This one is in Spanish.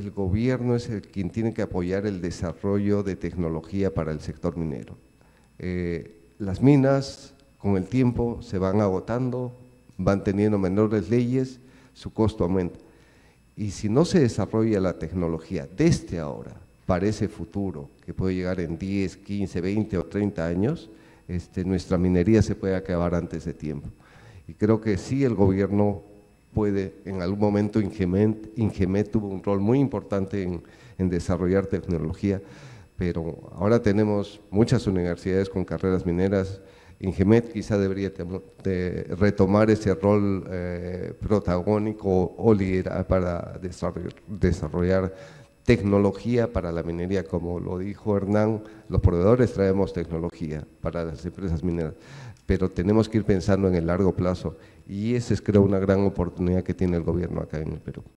el gobierno es el quien tiene que apoyar el desarrollo de tecnología para el sector minero. Eh, las minas con el tiempo se van agotando, van teniendo menores leyes, su costo aumenta. Y si no se desarrolla la tecnología desde este ahora para ese futuro, que puede llegar en 10, 15, 20 o 30 años, este, nuestra minería se puede acabar antes de tiempo. Y creo que sí el gobierno en algún momento Ingemet, Ingemet tuvo un rol muy importante en, desarrollar tecnología, pero ahora tenemos muchas universidades con carreras mineras, Ingemet quizá debería retomar ese rol eh, protagónico o liderar para desarrollar, desarrollar, tecnología para la minería, como lo dijo Hernán, los proveedores traemos tecnología para las empresas mineras, pero tenemos que ir pensando en el largo plazo y esa es creo una gran oportunidad que tiene el gobierno acá en el Perú.